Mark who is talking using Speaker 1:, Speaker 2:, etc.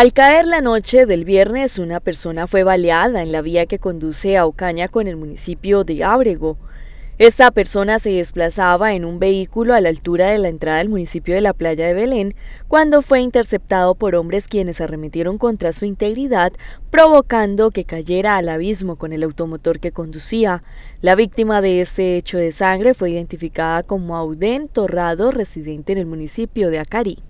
Speaker 1: Al caer la noche del viernes, una persona fue baleada en la vía que conduce a Ocaña con el municipio de Ábrego. Esta persona se desplazaba en un vehículo a la altura de la entrada del municipio de la playa de Belén cuando fue interceptado por hombres quienes arremetieron contra su integridad, provocando que cayera al abismo con el automotor que conducía. La víctima de este hecho de sangre fue identificada como Auden Torrado, residente en el municipio de Acari.